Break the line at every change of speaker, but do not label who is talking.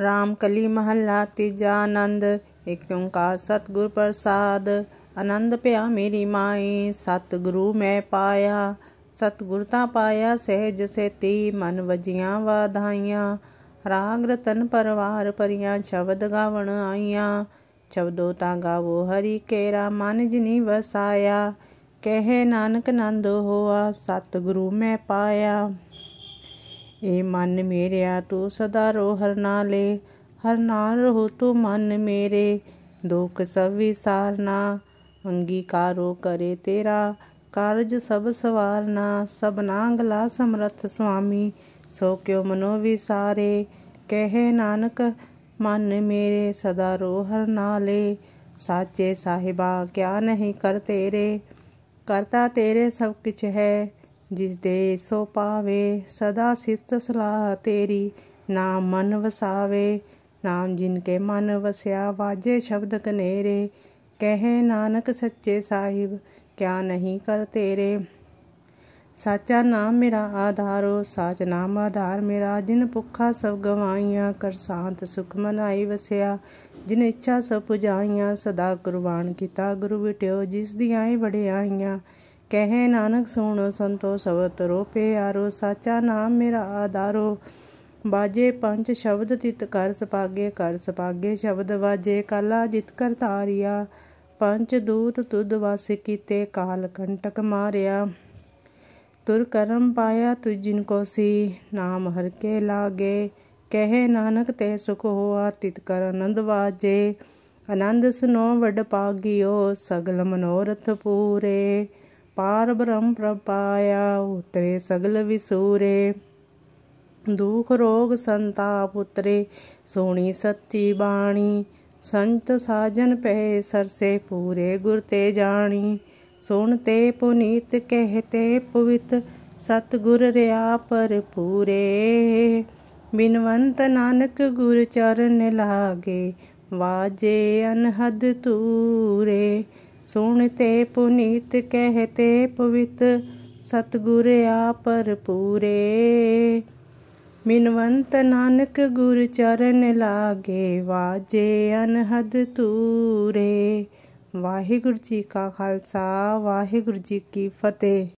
ਰਾਮ ਕਲੀ ਮਹੱਲਾ ਤੀਜਾ ਆਨੰਦ ਏਕ ਓੰਕਾਰ ਸਤਿਗੁਰ ਪ੍ਰਸਾਦ ਆਨੰਦ ਪਿਆ ਮੇਰੀ ਮਾਈ ਸਤਿਗੁਰੂ ਮੈਂ ਪਾਇਆ ਸਤਿਗੁਰ ਤਾਂ ਪਾਇਆ ਸਹਿਜ ਸੇਤੀ ਮਨ ਵਜੀਆਂ ਵਾਧਾਈਆਂ ਰਾਗ ਰਤਨ ਪਰਵਾਰ ਪਰੀਆਂ ਸ਼ਬਦ ਗਾਵਣ ਆਈਆਂ ਸ਼ਬਦੋ ਤਾਂ ਗਾਵੋ ਹਰੀ ਕੇਰਾ ਮਨ ਜਿਨੀ ਵਸਾਇਆ ਕਹਿ ਨਾਨਕ ਨੰਦ ਹੋਆ ਸਤਿਗੁਰੂ ਮੈਂ ਪਾਇਆ ਏ ਮਨ ਮੇਰਿਆ ਤੂੰ ਸਦਾ ਰੋ ਹਰ ਨਾਲੇ ਹਰ ਨਾਲ ਰਹੋ ਤੂੰ ਮਨ ਮੇਰੇ ਦੁਖ ਸਭ ਵਿਸਾਰਨਾ ਅੰਗੀਕਾਰੋ ਕਰੇ ਤੇਰਾ ਕਾਰਜ ਸਭ ਸਵਾਰਨਾ ਸਭਨਾ ਅਗਲਾ ਸਮਰਥ ਸੁਆਮੀ ਸੋ ਕਿਉ ਮਨੋ ਵਿਸਾਰੇ ਕਹੇ ਨਾਨਕ ਮਨ ਮੇਰੇ ਸਦਾ ਰੋ ਹਰ ਨਾਲੇ ਸਾਚੇ ਸਾਹਿਬਾ ਕਿਆ ਨਹੀਂ ਕਰ ਤੇਰੇ ਕਰਤਾ ਤੇਰੇ ਸਭ ਕਿਛ ਹੈ ਜਿਸ ਦੇ ਸੋ ਪਾਵੇ ਸਦਾ ਸਿਫਤ ਸਲਾਹ ਤੇਰੀ ਨਾਮ ਮਨ ਵਸਾਵੇ ਨਾਮ ਜਿਨ ਕੇ ਮਨ ਵਸਿਆ ਵਾਜੇ ਸ਼ਬਦ ਕਨੇਰੇ ਕਹੇ ਨਾਨਕ ਸੱਚੇ ਸਾਹਿਬ ਕਿਆ ਨਹੀਂ ਕਰ ਤੇਰੇ ਸਾਚਾ ਨਾਮ ਮੇਰਾ ਆਧਾਰੋ ਸਾਚ ਨਾਮ ਆਧਾਰ ਮੇਰਾ ਜਿਨ ਭੁੱਖਾ ਸਭ ਗਵਾਈਆਂ ਕਰ ਸਾਂਤ ਸੁਖ ਮਨਾਈ ਵਸਿਆ ਜਿਨ ਇੱਛਾ ਸਭ ਪੁਜਾਈਆਂ ਸਦਾ ਕੁਰਬਾਨ ਕੀਤਾ ਗੁਰੂ ਵਿਟਿਓ ਜਿਸ ਦੀਆਂ ਏ ਵੜਿਆਈਆਂ ਕਹੇ ਨਾਨਕ ਸੁਣ ਸੰਤੋ ਸਵਤ ਰੋਪੇ ਆਰੋ ਸਾਚਾ ਨਾਮ ਮੇਰਾ ਆਧਾਰੋ ਬਾਜੇ ਪੰਜ ਸ਼ਬਦ ਤਿਤ ਕਰ ਸਪਾਗੇ ਕਰ ਸਪਾਗੇ ਸ਼ਬਦ ਵਾਜੇ ਕਾਲਾ ਜਿਤ ਕਰ ਤਾਰਿਆ ਪੰਜ ਦੂਤ ਤੁਧ ਵਸ ਕੀਤੇ ਕਾਲ ਕੰਟਕ ਮਾਰਿਆ ਤੁਰ ਕਰਮ ਪਾਇਆ ਤੁ ਜਿਨ ਕੋ ਸੀ ਨਾਮ ਹਰ ਕੇ ਲਾਗੇ ਕਹੇ ਨਾਨਕ ਤੇ ਸੁਖ ਹੋਆ ਤਿਤ ਕਰ ਆਨੰਦ ਵਾਜੇ ਆਨੰਦ ਸੁਨੋ ਵਡ ਪਾਗਿਓ ਸਗਲ ਮਨੋਰਥ ਪੂਰੇ ਪਾਰ ਬ੍ਰਹਮ ਪ੍ਰਪਾਇਆ ਉਤਰੇ ਸਗਲ ਵਿਸੂਰੇ ਦੁਖ ਰੋਗ ਸੰਤਾਪ ਉਤਰੇ ਸੋਣੀ ਸੱਤੀ ਬਾਣੀ ਸੰਤ ਸਾਜਨ ਪਏ ਸਰਸੇ ਪੂਰੇ ਗੁਰ ਤੇ ਜਾਣੀ ਸੁਣਤੇ ਪੁਨੀਤ ਕਹਤੇ ਪਵਿੱਤ ਸਤ ਗੁਰ ਰਿਆ ਪਰ ਪੂਰੇ ਬਿਨਵੰਤ ਨਾਨਕ ਗੁਰ ਚਰਨ ਲਾਗੇ ਵਾਜੇ ਅਨਹਦ ਤੂਰੇ सुनते पुनीत कहते पवित सतगुर पर पूरे मिनवंत नानक गुर चरण लागे वाजे अनहद तूरे ਵਾਹਿਗੁਰੂ ਜੀ ਕਾ ਖਾਲਸਾ ਵਾਹਿਗੁਰੂ ਜੀ ਕੀ ਫਤਿਹ